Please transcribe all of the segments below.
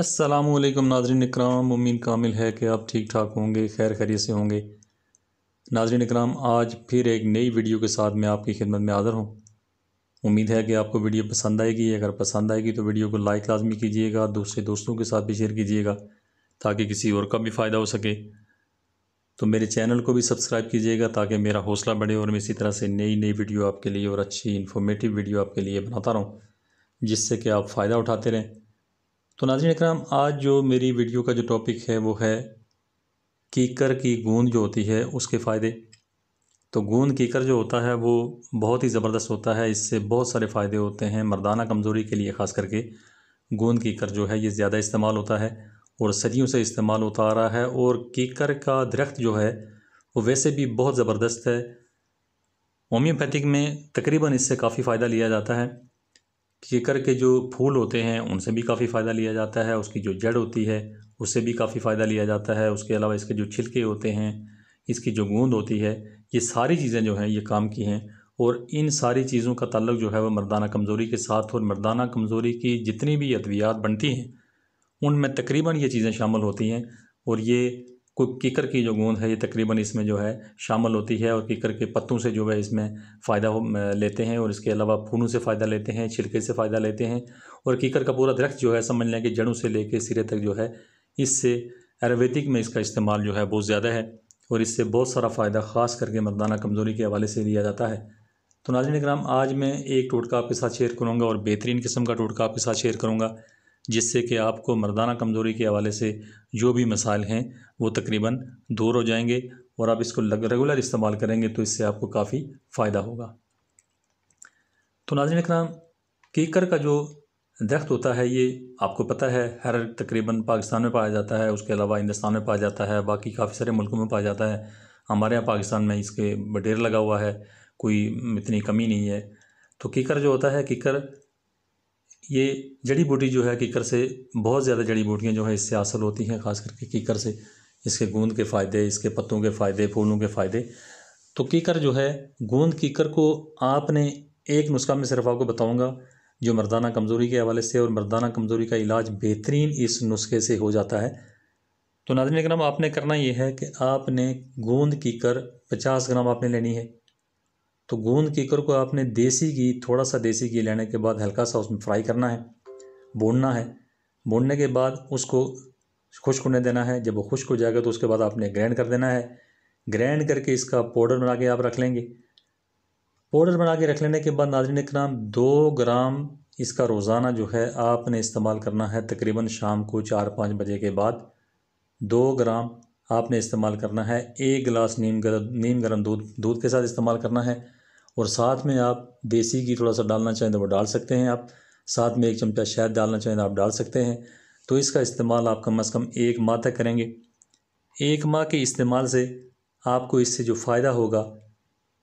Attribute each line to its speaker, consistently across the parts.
Speaker 1: असलम नाजरन इकराम उम्मीद कामिल है कि आप ठीक ठाक होंगे खैर खैरियत से होंगे नाजरन इक्राम आज फिर एक नई वीडियो के साथ मैं आपकी खिदमत में हाज़िर हूँ उम्मीद है कि आपको वीडियो पसंद आएगी अगर पसंद आएगी तो वीडियो को लाइक लाजमी कीजिएगा दूसरे दोस्तों के साथ भी शेयर कीजिएगा ताकि किसी और का भी फ़ायदा हो सके तो मेरे चैनल को भी सब्सक्राइब कीजिएगा ताकि मेरा हौसला बढ़े और मैं इसी तरह से नई नई वीडियो आपके लिए और अच्छी इन्फॉर्मेटिव वीडियो आपके लिए बनाता रहूँ जिससे कि आप फ़ायदा उठाते रहें तो नाजिन इक्राम आज जो मेरी वीडियो का जो टॉपिक है वो है कीकर की गूंद जो होती है उसके फ़ायदे तो गूंद कीकर जो होता है वो बहुत ही ज़बरदस्त होता है इससे बहुत सारे फ़ायदे होते हैं मर्दाना कमज़ोरी के लिए ख़ास करके गूंद कीकर जो है ये ज़्यादा इस्तेमाल होता है और सदियों से इस्तेमाल होता आ रहा है और कीकर का दरख्त जो है वो वैसे भी बहुत ज़बरदस्त है होम्योपैथिक में तकरीबन इससे काफ़ी फ़ायदा लिया जाता है केकर के जो फूल होते हैं उनसे भी काफ़ी फ़ायदा लिया जाता है उसकी जो जड़ होती है उससे भी काफ़ी फ़ायदा लिया जाता है उसके अलावा इसके जो छिलके होते हैं इसकी जो गूंद होती है ये सारी चीज़ें जो हैं ये काम की हैं और इन सारी चीज़ों का तल्लक जो है वह मर्दाना कमज़ोरी के साथ और मर्दाना कमज़ोरी की जितनी भी अद्वियात बनती हैं उनमें तकरीबन ये चीज़ें शामिल होती हैं और ये कीकर की जो गोंद है ये तकरीबन इसमें जो है शामिल होती है और कीकर के पत्तों से जो है इसमें फ़ायदा लेते हैं और इसके अलावा फूलों से फ़ायदा लेते हैं छिलके से फ़ायदा लेते हैं और कीकर का पूरा दरख्त जो है समझ लें कि जड़ों से लेकर सिरे तक जो है इससे आयुर्वेदिक में इसका इस्तेमाल जो है बहुत ज़्यादा है और इससे बहुत सारा फ़ायदा ख़ास करके मर्दाना कमज़ोरी के हवाले से लिया जाता है तो नाजिन कराम आज मैं एक टोटका आपके साथ शेयर करूँगा और बेहतरीन किस्म का टोटका आपके साथ शेयर करूँगा जिससे कि आपको मर्दाना कमज़ोरी के हवाले से जो भी मसाइल हैं वो तकरीबन दूर हो जाएंगे और आप इसको रेगुलर इस्तेमाल करेंगे तो इससे आपको काफ़ी फ़ायदा होगा तो नाजन कराम कीकर का जो दरख्त होता है ये आपको पता है हर तकरीबन पाकिस्तान में पाया जाता है उसके अलावा हिंदुस्तान में पाया जाता है बाकी काफ़ी सारे मुल्कों में पाया जाता है हमारे यहाँ पाकिस्तान में इसके ढेर लगा हुआ है कोई इतनी कमी नहीं है तो कीकर जो होता है कीकर ये जड़ी बूटी जो है कीकर से बहुत ज़्यादा जड़ी बूटियाँ जो है इससे हासिल होती हैं ख़ास करके कीकर से इसके गूंद के फ़ायदे इसके पत्तों के फ़ायदे फूलों के फ़ायदे तो कीकर जो है गूंद कीकर को आपने एक नुस्खा में सिर्फ आपको बताऊँगा जो मर्दाना कमज़ोरी के हवाले से और मर्दाना कमज़ोरी का इलाज बेहतरीन इस नुस्खे से हो जाता है तो नाजन कराम आपने करना ये है कि आपने गूंद कीकर पचास ग्राम आपने लेनी है तो गोंद केकर को आपने देसी घी थोड़ा सा देसी घी लेने के बाद हल्का सा उसमें फ्राई करना है भूनना है भूनने के बाद उसको खुश्क होने देना है जब वो खुश्क हो जाएगा तो उसके बाद आपने ग्रैंड कर देना है ग्रैंड करके इसका पाउडर बना के आप रख लेंगे पाउडर बना के रख लेने के बाद नाजरीन कराम दो ग्राम इसका रोज़ाना जो है आपने इस्तेमाल करना है तकरीबन शाम को चार पाँच बजे के बाद दो ग्राम आपने इस्तेमाल करना है एक गिलास नीम गर्म नीम गर्म दूध दूध के साथ इस्तेमाल करना है और साथ में आप देसी घी थोड़ा सा डालना चाहें तो वो डाल सकते हैं आप साथ में एक चमचा शहद डालना चाहें तो आप डाल सकते हैं तो इसका इस्तेमाल आप कम अज़ कम एक माह तक करेंगे एक माह के इस्तेमाल से आपको इससे जो फ़ायदा होगा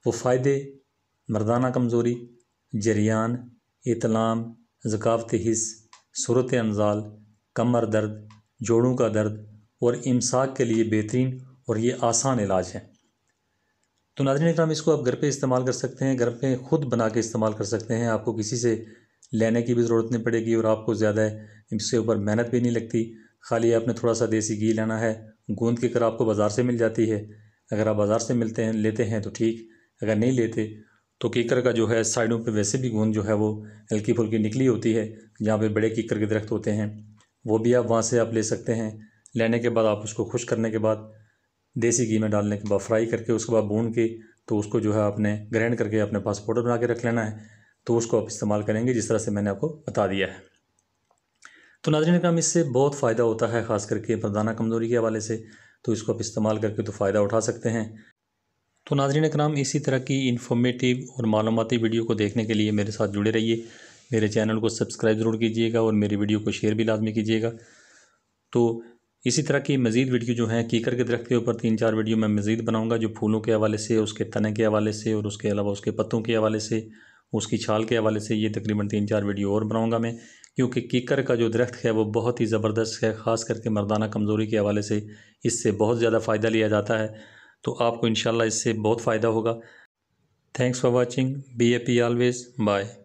Speaker 1: वो फ़ायदे मर्दाना कमज़ोरी जरियान इतलाम ज़कावत हिस्स सूरत अनजाल कमर दर्द जोड़ों का दर्द और इमसाक के लिए बेहतरीन और ये आसान इलाज है तो नाजरन इक्राम इसको आप घर पे इस्तेमाल कर सकते हैं घर पे ख़ुद बना के इस्तेमाल कर सकते हैं आपको किसी से लेने की भी ज़रूरत नहीं पड़ेगी और आपको ज़्यादा इसके ऊपर मेहनत भी नहीं लगती खाली आपने थोड़ा सा देसी घी लेना है गूंद के कर आपको बाज़ार से मिल जाती है अगर आप बाज़ार से मिलते हैं लेते हैं तो ठीक अगर नहीं लेते तो कीकर का जो है साइडों पे वैसे भी गूंद जो है वो हल्की फुल्की निकली होती है जहाँ पे बड़े कीकर के दरख्त होते हैं वो भी आप वहाँ से आप ले सकते हैं लेने के बाद आप उसको खुश करने के बाद देसी घी में डालने के बाद फ्राई करके उसके बाद भून के तो उसको जो है आपने ग्रैंड करके अपने पास पाउडर बना के रख लेना है तो उसको आप इस्तेमाल करेंगे जिस तरह से मैंने आपको बता दिया है तो नाजरन काम इससे बहुत फ़ायदा होता है ख़ास करके मर्दाना कमज़ोरी के हवाले से तो इसको आप इस्तेमाल करके तो फ़ायदा उठा सकते हैं तो नाजरन कराम इसी तरह की इन्फॉर्मेटिव और मालूमती वीडियो को देखने के लिए मेरे साथ जुड़े रहिए मेरे चैनल को सब्सक्राइब ज़रूर कीजिएगा और मेरी वीडियो को शेयर भी लाजमी कीजिएगा तो इसी तरह की मज़ीद वीडियो जो है कीकर के दरख्त के ऊपर तीन चार वीडियो मैं मज़ीद बनाऊँगा जो फूलों के हवाले से उसके तने के हवाले से और उसके अलावा उसके पत्तों के हवाले से उसकी छाल के हवाले से ये तकरीबन तीन चार वीडियो और बनाऊँगा मैं क्योंकि कीकर का जो दरख्त है वो बहुत ही ज़बरदस्त है ख़ास करके मर्दाना कमज़ोरी के हवाले से इससे बहुत ज़्यादा फ़ायदा लिया जाता है तो आपको इन इससे बहुत फ़ायदा होगा thanks for watching B A P always bye